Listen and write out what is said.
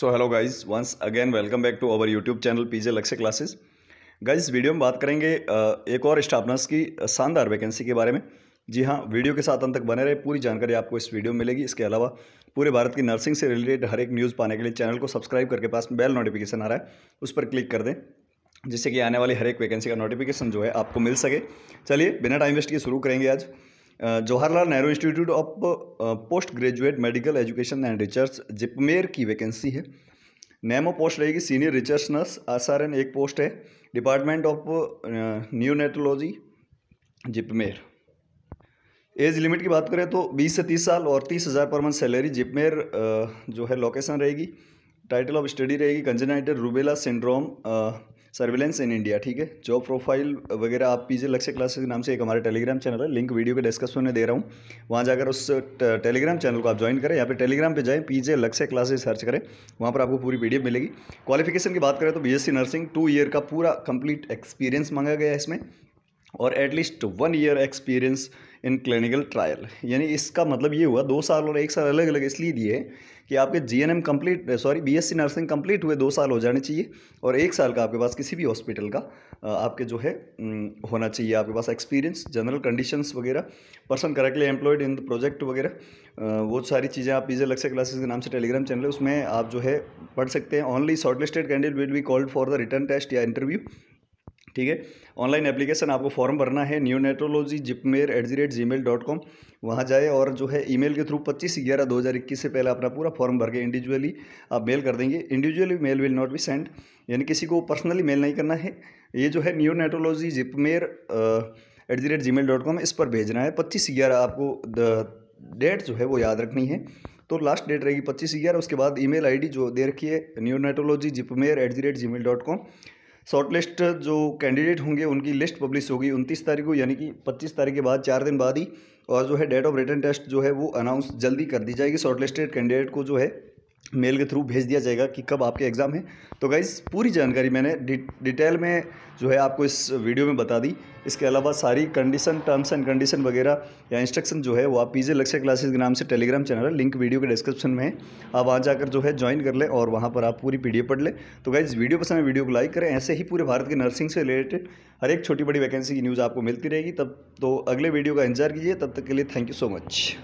so hello guys once again welcome back to our YouTube channel P J Lakshya classes guys video में बात करेंगे एक और स्टाफ नर्स की शानदार वैकेंसी के बारे में जी हाँ वीडियो के साथ अंत तक बने रहे पूरी जानकारी आपको इस वीडियो में मिलेगी इसके अलावा पूरे भारत की नर्सिंग से रिलेटेड हर एक न्यूज़ पाने के लिए चैनल को सब्सक्राइब करके पास में बेल नोटिफिकेशन आ रहा है उस पर क्लिक कर दें जिससे कि आने वाली हर एक वैकेंसी का नोटिफिकेशन जो है आपको मिल सके चलिए बिना टाइम वेस्ट किए शुरू करेंगे आज Jawaharlal Nehru institute of post graduate medical education and research JIPMER की वैकेंसी है नेमो पोस्ट रहेगी senior research nurse R N एक पोस्ट है department of neonatology JIPMER age limit की बात करें तो 20 से 30 साल और तीस हज़ार पर मंथ सैलरी जिपमेर जो है लोकेशन रहेगी टाइटल ऑफ स्टडी रहेगी congenital rubella syndrome surveillance in India ठीक है जॉब प्रोफाइल वगैरह आप पीजे लक्ष्य क्लासेस के नाम से एक हमारा टेलीग्राम चैनल है लिंक वीडियो के डिस्कशन में दे रहा हूँ वहाँ जाकर उस टेलीग्राम uh, चैनल को आप ज्वाइन करें या फिर टेलीग्राम पे जाएं पीजे लक्ष्य क्लासेस सर्च करें वहाँ पर आपको पूरी वीडियो मिलेगी क्वालिफिकेशन की बात करें तो बी नर्सिंग टू ईयर का पूरा कंप्लीट एक्सपीरियंस मांगा गया है इसमें और at least one year experience in clinical trial यानी इसका मतलब ये हुआ दो साल और एक साल अलग अलग इसलिए दिए कि आपके G N M complete sorry B S C nursing complete हुए दो साल हो जाने चाहिए और एक साल का आपके पास किसी भी हॉस्पिटल का आपके जो है होना चाहिए आपके पास एक्सपीरियंस जनरल कंडीशंस वगैरह person correctly employed in the project वगैरह वो सारी चीज़ें आप पीजे लक्ष्य क्लासेस के नाम से टेलीग्राम चैनल है उसमें आप जो है पढ़ सकते हैं only shortlisted candidate will be called for the written test या इंटरव्यू ठीक है ऑनलाइन एप्लीकेशन आपको फॉर्म भरना है neonatology JIPMER at the rate gmail dot com वहाँ जाए और जो है ईमेल के थ्रू पच्चीस ग्यारह दो हज़ार इक्कीस से पहले अपना पूरा फॉर्म भर के इंडिविजुअली आप मेल कर देंगे individually mail will not be send यानी किसी को पर्सनली मेल नहीं करना है ये जो है neonatology JIPMER at the rate gmail dot com इस पर भेजना है पच्चीस ग्यारह आपको डेट जो है वो याद रखनी है तो लास्ट डेट रहेगी पच्चीस ग्यारह उसके बाद ईमेल आईडी जो दे रखी है neonatology JIPMER at the rate gmail dot com shortlist जो कैंडिडेट होंगे उनकी लिस्ट पब्लिश होगी उनतीस तारीख को यानी कि पच्चीस तारीख के बाद चार दिन बाद ही और जो है डेट ऑफ रिटर्न टेस्ट जो है वो अनाउंस जल्दी कर दी जाएगी शॉर्टलिस्टेड कैंडिडेट को जो है मेल के थ्रू भेज दिया जाएगा कि कब आपके एग्ज़ाम है तो गाइज़ पूरी जानकारी मैंने डिटेल में जो है आपको इस वीडियो में बता दी इसके अलावा सारी कंडीशन टर्म्स एंड कंडीशन वगैरह या इंस्ट्रक्शन जो है वो आप पीजे लक्ष्य क्लासेस के नाम से टेलीग्राम चैनल है लिंक वीडियो के डिस्क्रिप्शन में है आप वहाँ जाकर जो है ज्वाइन कर लें और वहाँ पर आप पूरी पी पढ़ लें तो गाइज़ वीडियो पसंद है वीडियो को लाइक करें ऐसे ही पूरे भारत के नर्सिंग से रिलेटेड हर एक छोटी बड़ी वैकेंसी की न्यूज़ आपको मिलती रहेगी तब तो अगले वीडियो का इंतजार कीजिए तब तक के लिए थैंक यू सो मच